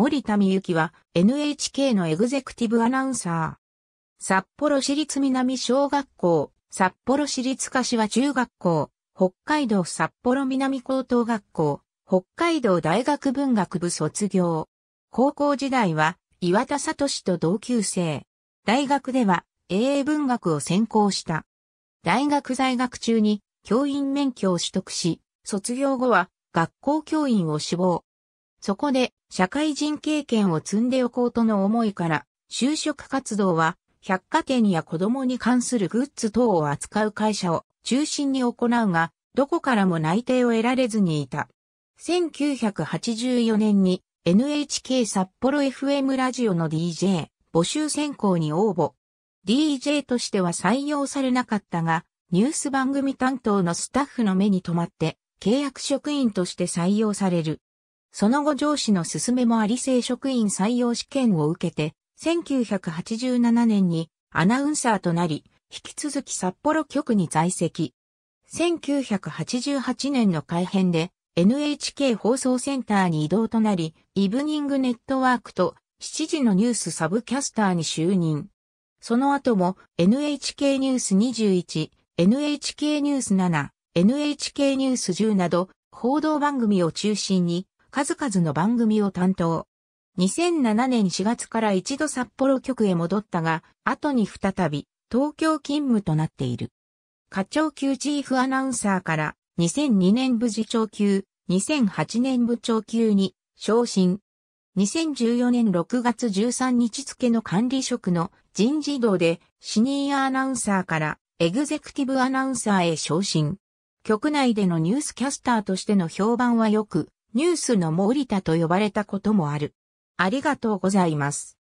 森田美幸は NHK のエグゼクティブアナウンサー。札幌市立南小学校、札幌市立柏中学校、北海道札幌南高等学校、北海道大学文学部卒業。高校時代は岩田聡と同級生。大学では英文学を専攻した。大学在学中に教員免許を取得し、卒業後は学校教員を志望。そこで社会人経験を積んでおこうとの思いから、就職活動は百貨店や子供に関するグッズ等を扱う会社を中心に行うが、どこからも内定を得られずにいた。1984年に NHK 札幌 FM ラジオの DJ 募集選考に応募。DJ としては採用されなかったが、ニュース番組担当のスタッフの目に留まって、契約職員として採用される。その後上司の勧めもあり正職員採用試験を受けて、1987年にアナウンサーとなり、引き続き札幌局に在籍。1988年の改編で NHK 放送センターに移動となり、イブニングネットワークと7時のニュースサブキャスターに就任。その後も NHK ニュース21、NHK ニュース7、NHK ニュース10など報道番組を中心に数々の番組を担当。2007年4月から一度札幌局へ戻ったが、後に再び東京勤務となっている。課長級チーフアナウンサーから2002年部次長級、2008年部長級に昇進。2014年6月13日付の管理職の人事異動でシニアアナウンサーからエグゼクティブアナウンサーへ昇進。局内でのニュースキャスターとしての評判は良く、ニュースの森田と呼ばれたこともある。ありがとうございます。